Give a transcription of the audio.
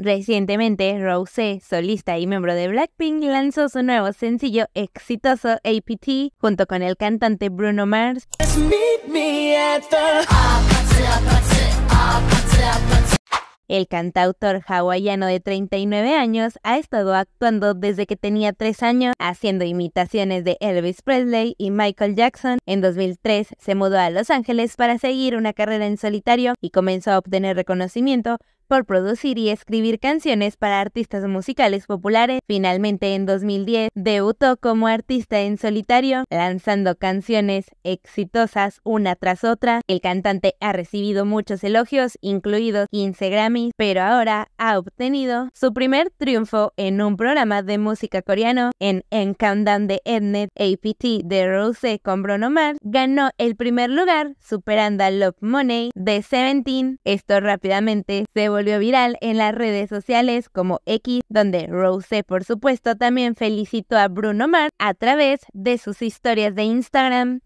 Recientemente, Rose, solista y miembro de Blackpink, lanzó su nuevo sencillo exitoso APT junto con el cantante Bruno Mars. El cantautor hawaiano de 39 años ha estado actuando desde que tenía 3 años, haciendo imitaciones de Elvis Presley y Michael Jackson. En 2003 se mudó a Los Ángeles para seguir una carrera en solitario y comenzó a obtener reconocimiento por producir y escribir canciones para artistas musicales populares. Finalmente, en 2010, debutó como artista en solitario, lanzando canciones exitosas una tras otra. El cantante ha recibido muchos elogios, incluidos 15 Grammys, pero ahora ha obtenido su primer triunfo en un programa de música coreano en En Countdown de Ednet APT de Rose con Bruno Mars. Ganó el primer lugar, superando a Love Money de Seventeen. Esto rápidamente se volvió viral en las redes sociales como X, donde Rose, por supuesto, también felicitó a Bruno Mars a través de sus historias de Instagram.